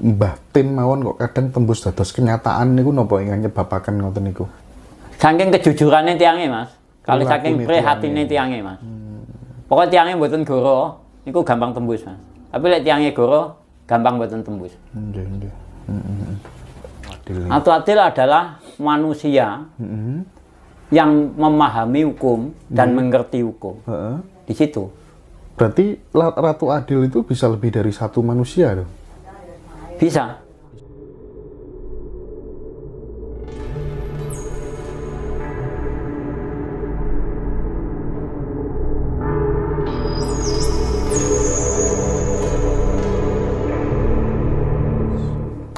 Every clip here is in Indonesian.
mbah tim mawon kok kadang tembus dados kenyataan niku nopo ingkang nyebabaken ngoten niku saking kejujurane tiangnya Mas kali saking prihatine tiangnya Mas hmm. pokok tiange mboten goro niku gampang tembus Mas tapi lek tiange goro gampang mboten tembus nggih nggih Atau adil adalah manusia -hmm. yang memahami hukum dan hmm. mengerti hukum. Di situ. Berarti Ratu Adil itu bisa lebih dari satu manusia dong? Bisa.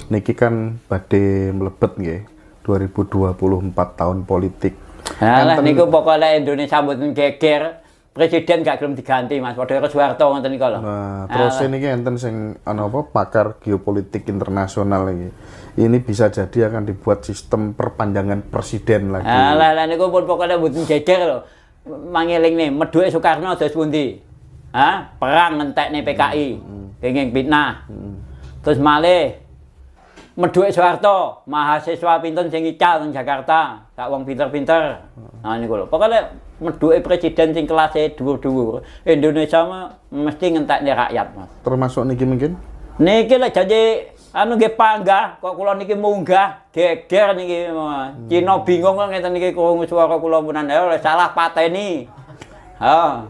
Niki kan badhe melebet nggih 2024 tahun politik. Nah, Enten... niku pokoknya Indonesia mboten geger presiden gak belum diganti Mas padha karo Soeharto ngoten kalau lho. Nah, terus ini kan enten sing apa pakar geopolitik internasional ini Ini bisa jadi akan dibuat sistem perpanjangan presiden lagi. nah, lah gue pun pokoknya butuh jejer loh mangiling nih, medue Soekarno terus pundi? ah Perang nih hmm, PKI, hmm. kenging hmm. fitnah. Hmm. Terus malih meduke Soeharto, mahasiswa pinten sing ical Jakarta, tak wong pinter-pinter. Hmm. Nah niku lho meduke presiden sing kelas dhuwur-dhuwur. Indonesia mah mesti ngentakne rakyat, Mas. Termasuk niki mungkin? Niki lah jadi anu nggih panggah kok kula niki munggah geger niki hmm. Cina bingung kok ngeten niki krungu swara kula punan ya oleh salah pateni ha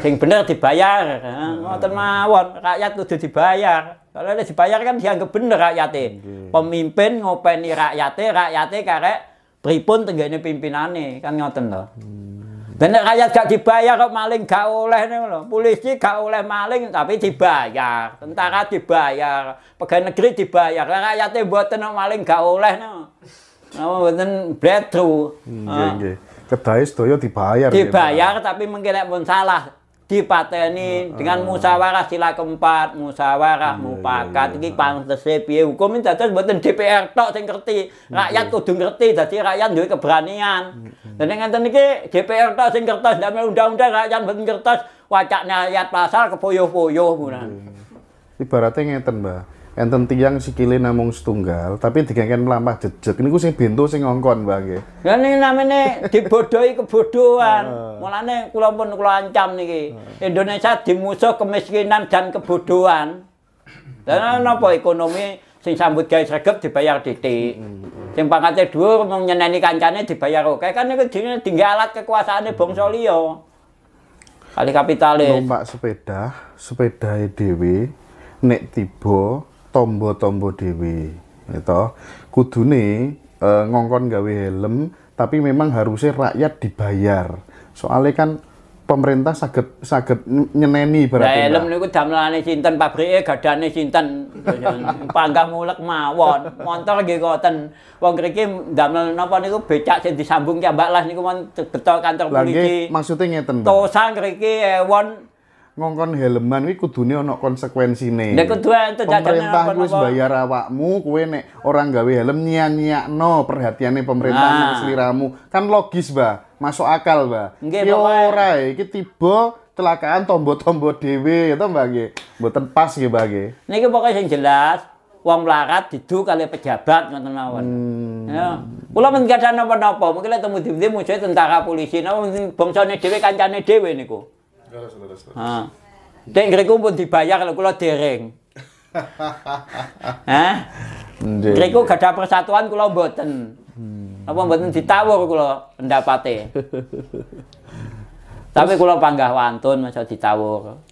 sing bener dibayar hmm. ngoten mawon rakyat kudu dibayar kalau ada dibayar kan dianggap bener rakyate Hmm. pemimpin ngopeni rakyatnya rakyatnya karek pripun tenggene pimpinane kan ngoten to hmm. Bener rakyat gak dibayar kok maling gak oleh nih loh. Polisi gak oleh maling tapi dibayar. Tentara dibayar. Pegawai negeri dibayar. Rakyatnya buatan maling gak oleh nih. Nama buatan breakthrough. Hmm, Kedai sedaya dibayar. Dibayar tapi mungkin pun salah dipateni dengan musyawarah sila keempat musyawarah iya, mufakat iya, iki iya. pantese piye hukum dados mboten DPR tok sing ngerti rakyat kudu ngerti dadi rakyat duwe keberanian dene ngenten iki DPR tok sing kertas ndamel undang-undang rakyat mboten kertas wacaknya ayat pasal kepoyoh poyo ngono ibaratnya ngeten Mbah enten tiang sikile namung setunggal tapi digengken mlampah jejeg niku sing bintu sing ngongkon Mbak nggih. Ini ya, niki dibodohi kebodohan. Mulane kula pun kula ancam niki. Indonesia dimusuh kemiskinan dan kebodohan. Dan napa ekonomi sing sambut gawe sregep dibayar titik. Hmm, hmm, hmm. Sing pangkate dhuwur mung nyeneni kancane dibayar oke. Kan niku tinggal alat kekuasaane bangsa liya. Kali kapitalis. Numpak sepeda, sepeda e dhewe nek tiba tombo-tombo itu kudu nih e, ngongkon gawe helm tapi memang harusnya rakyat dibayar soalnya kan pemerintah sakit saged nyeneni berarti. ya helm niku damelane cinten pabrike gadane cinten Panggah mulek mawon. Montor nggih koten Wong kriki damel napa niku becak sing disambung ya. Mbak Las niku mon beto kantor polisi. Lah maksudnya maksude ngeten. sang kriki ewon ngongkon helman kuwi kudune ana konsekuensine. Nek kudu pemerintah wis bayar awakmu, kowe nek ora gawe helm no perhatian perhatiane pemerintah nah. sliramu. Kan logis, Ba. Masuk akal, Ba. Ya Ki ora ya. iki tiba celakaan tombol tombo dhewe itu ya Mbak nggih. Mboten pas nggih, Mbak nggih. Niki pokoke sing jelas uang melarat diduk kali pejabat ngoten mawon. Hmm. Ya. Kula men gadah napa-napa, mungkin temu tim-tim tentara polisi, napa kan dhewe kancane dhewe niku. Terus Dek ngriku pun dibayar lho kula dereng. Hah? Ngriku gadah persatuan kula mboten. Hmm. Apa mboten ditawur kula pendapate. Tapi kula panggah wantun masa ditawur.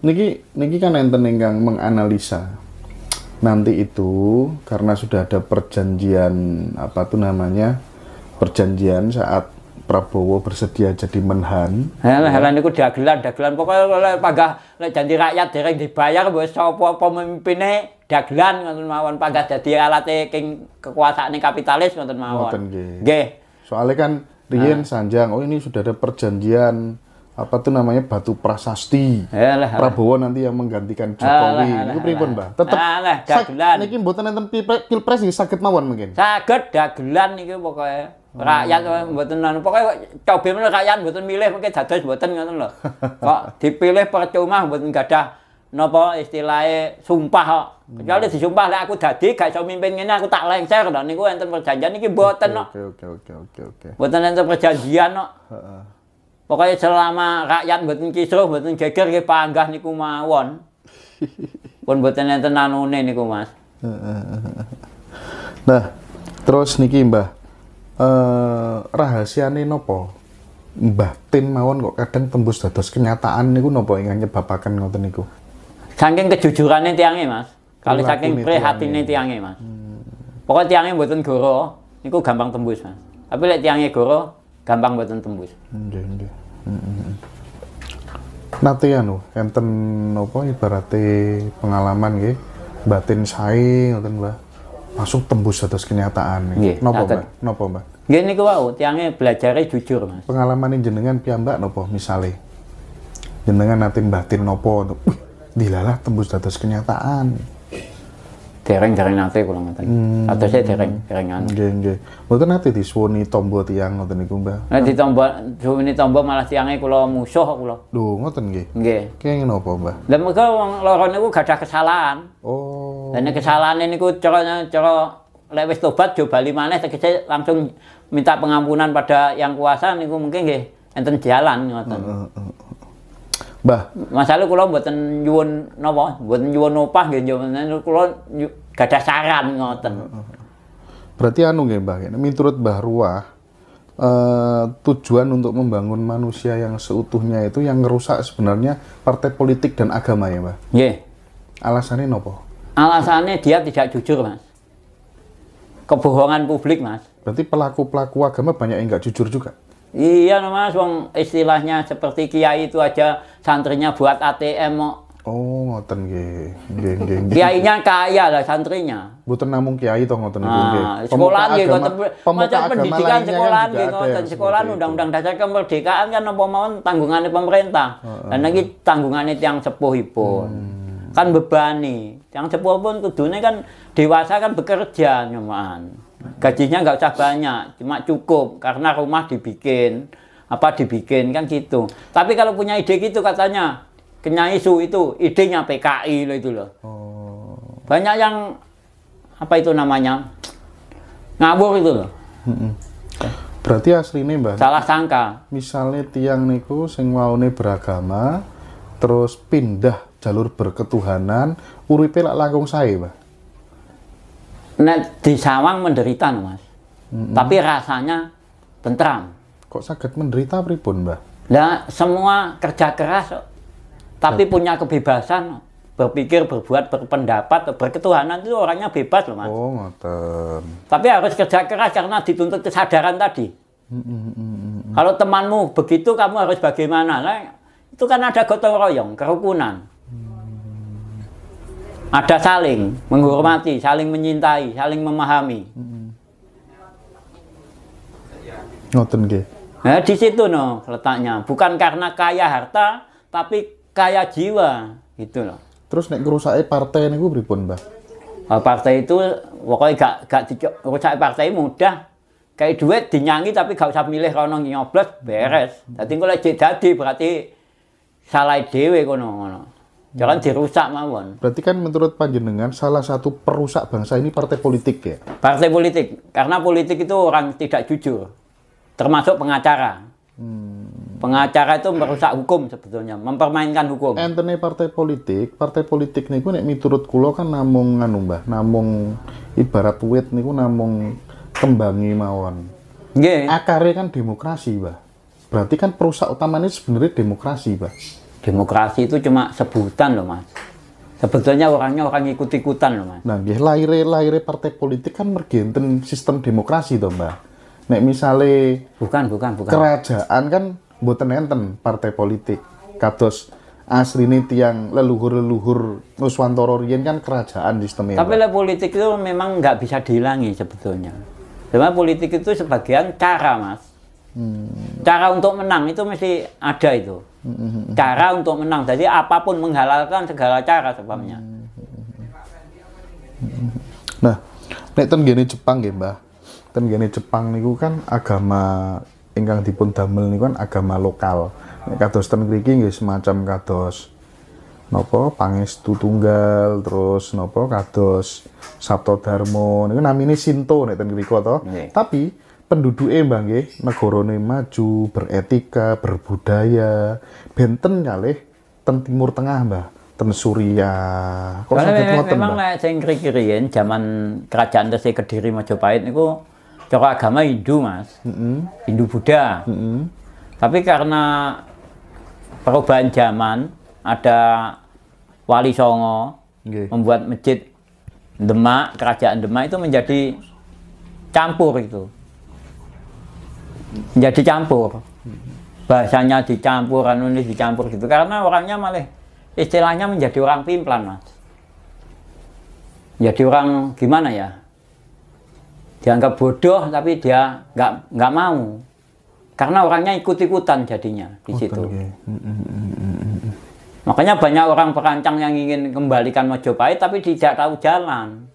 Niki niki kan enten ingkang menganalisa. Nanti itu karena sudah ada perjanjian apa tuh namanya? Perjanjian saat Prabowo bersedia jadi menhan. Helan ya. helan itu dagelan, dagelan pokoknya oleh pagah janji rakyat dereng dibayar buat sopo pemimpinnya dagelan ngoten mawon pagah jadi alat king kekuasaan kapitalis ngoten mawon. Ngoten Soalnya kan riyen nah. sanjang oh ini sudah ada perjanjian apa tuh namanya batu prasasti. Yalah, Prabowo nanti yang menggantikan Jokowi. itu pripun, mbak. Tetep alah dagelan. Niki mboten enten pilpres sakit mawon mungkin. Saged dagelan niki pokoknya. Oh. rakyat hmm. nanu nang pokoke cobe men rakyat mboten milih mungkin dados mboten ngoten lho. Kok dipilih percuma mboten gadah napa istilahnya sumpah kok. Hmm. Kecuali hmm. disumpah lek aku dadi gak iso mimpin ngene aku tak lengser lho niku enten perjanjian iki mboten kok. Oke oke oke oke Mboten enten perjanjian kok. pokoknya selama rakyat mboten kisruh mboten geger ke panggah niku mawon. Pun mboten enten anune niku Mas. Nah, terus niki Mbah eh rahasiane nopo batin mawon kok kadang tembus dados kenyataan niku nopo ingkang nyebabaken ngoten niku saking kejujurane tiange Mas kali saking prihatine tiange Mas hmm. pokoknya tiange mboten goro niku gampang tembus Mas tapi lek tiange goro gampang mboten tembus nggih nggih heeh nate anu enten nopo ibarate pengalaman nggih batin sae ngoten Mbah langsung tembus atas kenyataan nih. Yeah, nopo mbak? Nopo mbak? Gini niku wow, tiangnya belajarnya jujur mas. Pengalaman ini jenengan mbak nopo misalnya, jenengan nanti batin nopo untuk, dilalah tembus atas kenyataan dereng dereng nate kula ngoten. Hmm. Atose dereng derengan. Nggih nggih. Mboten nate disuwuni tamba tiang ngoten niku, Mbah. Nek nah, ditamba disuwuni tamba malah tiange kula musuh kula. Lho, ngoten nggih. Nggih. Kenging napa, Mbah? Lah mergo wong loro niku gadah kesalahan. Oh. Lah nek kesalahane niku cara cara lek wis tobat jo bali maneh tegese langsung minta pengampunan pada yang kuasa niku mungkin nggih enten jalan ngoten. Heeh. Uh, uh, uh. Mbah, masalah kula mboten nyuwun napa, mboten nyuwun opah nggih, kula gak ada saran ngoten. Berarti anu nggih Mbah, miturut Mbah Ruah eh, tujuan untuk membangun manusia yang seutuhnya itu yang ngerusak sebenarnya partai politik dan agama ya Mbah. Yeah. Alasannya nopo? Alasannya dia tidak jujur, Mas. Kebohongan publik, Mas. Berarti pelaku-pelaku agama banyak yang nggak jujur juga. Iya, Mas. Wong istilahnya seperti kiai itu aja santrinya buat ATM Oh, ngoten ge. geng nggih. Kiainya kaya lah santrinya. Mboten namung kiai to ngoten niku ah, nggih. Sekolah nggih ngoten. Macam pendidikan kan sekolah nggih ngoten. sekolah undang-undang dasar kemerdekaan kan apa mawon tanggungane pemerintah. Dan iki tanggungane tiang sepuhipun. Hmm. Kan bebani. Tiang sepuh pun kudune kan dewasa kan bekerja nyoman Gajinya nggak usah banyak, cuma cukup karena rumah dibikin apa dibikin kan gitu. Tapi kalau punya ide gitu katanya kenya isu itu idenya PKI loh itu loh. Oh. Banyak yang apa itu namanya ngabur itu loh. Berarti asli Berarti aslinya mbak. Salah sangka. Misalnya tiang niku sing waune beragama, terus pindah jalur berketuhanan, uripe lak langkung saya mbak. nah di Sawang menderita mas, mm -mm. tapi rasanya tentram. Kok sakit menderita pripun mbak? Nah, semua kerja keras tapi punya kebebasan berpikir, berbuat, berpendapat, berketuhanan itu orangnya bebas loh mas. Oh, ngoten. Tapi harus kerja keras karena dituntut kesadaran tadi. Hmm, hmm, hmm, Kalau temanmu begitu, kamu harus bagaimana? Nah, itu kan ada gotong royong, kerukunan. Ada saling menghormati, saling menyintai, saling memahami. Ngoten nggih. Nah, di situ no letaknya, bukan karena kaya harta, tapi kaya jiwa gitu loh. Terus nek ngrusake partai niku pripun, Mbah? Nah, partai itu pokoknya gak gak rusak partai mudah. Kayak duit dinyangi tapi gak usah milih kono nyoblos beres. Hmm. Dadi engko jadi jadi berarti salah gue kono ngono. Jangan hmm. dirusak mawon. Berarti kan menurut panjenengan salah satu perusak bangsa ini partai politik ya? Partai politik. Karena politik itu orang tidak jujur. Termasuk pengacara. Hmm. Pengacara itu merusak hukum sebetulnya, mempermainkan hukum. Entene partai politik, partai politik niku nek miturut kula kan namung nganu Mbah, namung ibarat wit niku namung kembangi mawon. Nggih. Akare kan demokrasi, Mbah. Berarti kan perusak utamanya sebenarnya demokrasi, Mbah. Demokrasi itu cuma sebutan loh, Mas. Sebetulnya orangnya orang ikut-ikutan loh, Mas. Nah, lahir-lahir partai politik kan mergenten sistem demokrasi toh, Mbah. Nek misalnya... bukan bukan bukan kerajaan kan boten enten partai politik kados asline tiang leluhur-leluhur Nuswantoro Rien kan kerajaan di sistemnya. Tapi lah politik itu memang nggak bisa dihilangi sebetulnya. Cuma politik itu sebagian cara mas. Hmm. Cara untuk menang itu mesti ada itu. Hmm. Cara untuk menang. Jadi apapun menghalalkan segala cara sebabnya. Hmm. Nah, nek ten gini Jepang ya Mbah. Ten gini Jepang niku kan agama ingkang dipun damel niku kan agama lokal. Kados ten mriki nggih semacam kados nopo pangestu tunggal terus nopo kados Sabto Dharma niku namine Sinto nek ten mriku to. Tapi penduduke Mbah nggih negarane maju, beretika, berbudaya, benten kalih ten Timur Tengah mbak, ten Surya. Kok sakit ngoten. Memang lek sing kiri-kirien jaman kerajaan Tesi Kediri Majapahit niku cara agama Hindu mas, mm -hmm. Hindu Buddha. Mm -hmm. Tapi karena perubahan zaman, ada Wali Songo okay. membuat masjid Demak, kerajaan Demak itu menjadi campur itu. Menjadi campur. Bahasanya dicampur, anu ini dicampur gitu. Karena orangnya malah istilahnya menjadi orang pimplan mas. Jadi orang gimana ya? dianggap bodoh tapi dia nggak nggak mau karena orangnya ikut-ikutan jadinya di oh, situ. Okay. Iya. Hmm, hmm, hmm, Makanya banyak orang perancang yang ingin kembalikan Mojopahit tapi tidak tahu jalan.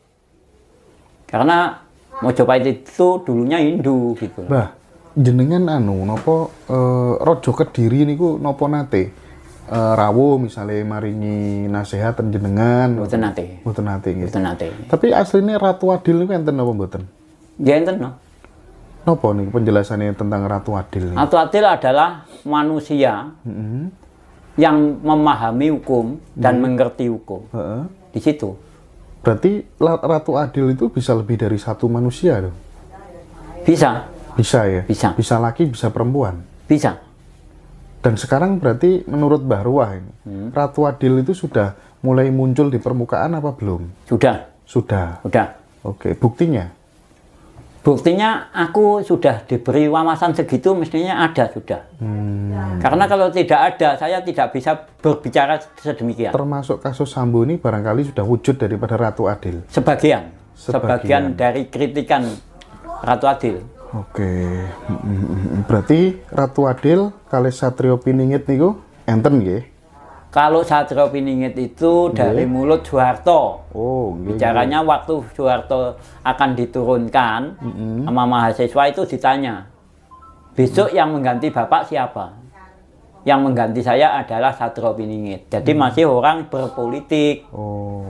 Karena Mojopahit itu dulunya Hindu gitu. Bah, jenengan anu nopo e, eh, rojo kediri niku nopo nate e, eh, rawo misalnya maringi nasihat jenengan. nate. nate. Gitu. nate. Tapi aslinya Ratu Adil itu enten nopo mboten? Ya enten no. Apa nih penjelasannya tentang Ratu Adil? Ini? Ratu Adil adalah manusia mm -hmm. yang memahami hukum dan mm mengerti hukum. Uh -huh. Di situ. Berarti Ratu Adil itu bisa lebih dari satu manusia dong? Bisa. Bisa ya? Bisa. Bisa laki, bisa perempuan? Bisa. Dan sekarang berarti menurut Mbah Ruah ini, hmm. Ratu Adil itu sudah mulai muncul di permukaan apa belum? Sudah. Sudah? Sudah. Oke, buktinya? buktinya aku sudah diberi wawasan segitu mestinya ada sudah hmm. karena kalau tidak ada saya tidak bisa berbicara sedemikian termasuk kasus Sambo ini barangkali sudah wujud daripada Ratu Adil sebagian sebagian, sebagian dari kritikan Ratu Adil oke hmm, hmm, hmm, berarti Ratu Adil kali Satrio Piningit niku enten nggih kalau Satrio Piningit itu dari iya. mulut Soeharto. Oh, yeah, iya. Bicaranya yeah. waktu Soeharto akan diturunkan mm -hmm. sama mahasiswa itu ditanya, besok mm. yang mengganti bapak siapa? Yang mengganti saya adalah Satrio Piningit. Jadi mm. masih orang berpolitik. Oh.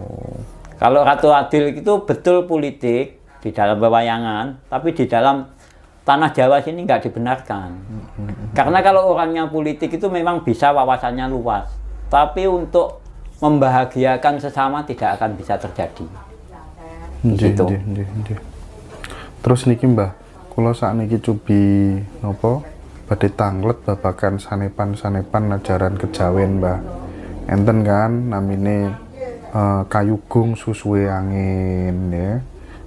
Kalau Ratu Adil itu betul politik di dalam bayangan, tapi di dalam tanah Jawa sini nggak dibenarkan. Karena kalau orangnya politik itu memang bisa wawasannya luas tapi untuk membahagiakan sesama tidak akan bisa terjadi gitu terus niki mbah kalau saat niki cubi nopo badai tanglet babakan sanepan sanepan ajaran kejawen mbah enten kan namine uh, eh, kayugung susue angin ya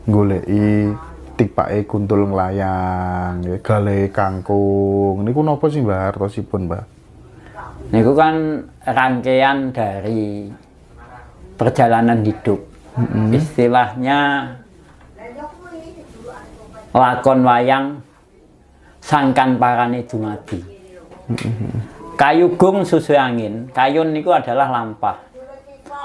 golei tipake kuntul nglayang ya gale kangkung niku napa sih mbah pun mbah niku kan rangkaian dari perjalanan hidup -hmm. istilahnya lakon wayang sangkan parane dumadi mati. -hmm. kayu gung susu angin kayun niku adalah lampah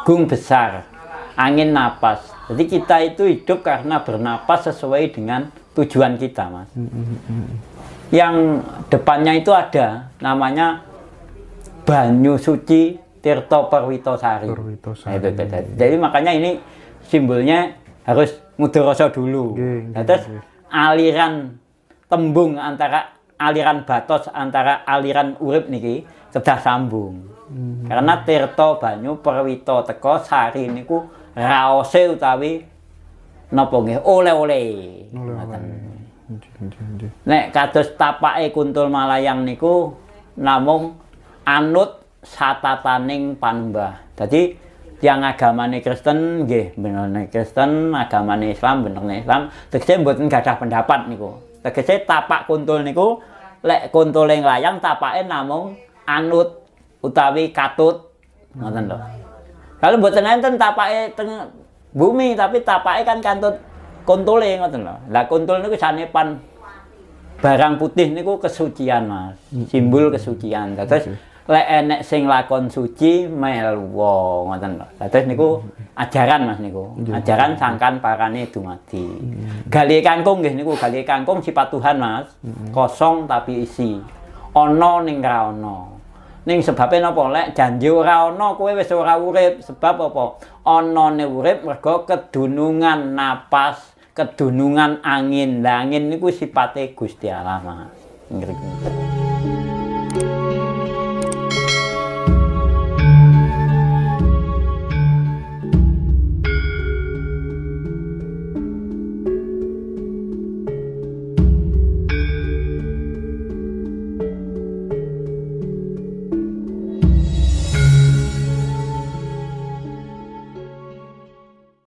gung besar angin napas jadi kita itu hidup karena bernapas sesuai dengan tujuan kita mas yang depannya itu ada namanya Banyu Suci Tirto Perwitosari. Perwitosari. Nah, itu Jadi makanya ini simbolnya harus mudoroso dulu. nah, terus aliran tembung antara aliran batos antara aliran urip niki sudah sambung. Hmm. Karena Tirto Banyu Perwito teko Sari niku raose utawi napa nggih oleh-oleh. Nek kados tapake kuntul malayang niku namung anut satataning panembah. Jadi tiang agamane Kristen nggih benerne Kristen, agamane Islam benerne Islam, tegese mboten gadah pendapat niku. Tegese tapak kuntul niku lek kuntule nglayang tapake namung anut utawi katut ngoten lho. Kalau mboten enten tapake teng bumi tapi tapake kan kantut kuntule ngoten lho. Lah kuntul niku jane pan barang putih niku kesucian Mas, simbol kesucian. Terus lek enek sing lakon suci melwo ngoten lho. Dados niku mm-hmm. ajaran Mas niku. Iya. Ajaran sangkan parane dumadi. Mm-hmm. Gali kangkung nggih niku gali kangkung sifat Tuhan Mas. Mm-hmm. Kosong tapi isi. Ana ning ra ana. Ning sebabe napa lek janji ora ana kowe wis ora urip. Sebab apa? Anane urip mergo kedunungan napas, kedunungan angin. Lah angin niku sipate Gusti Allah Mas. Ngerti.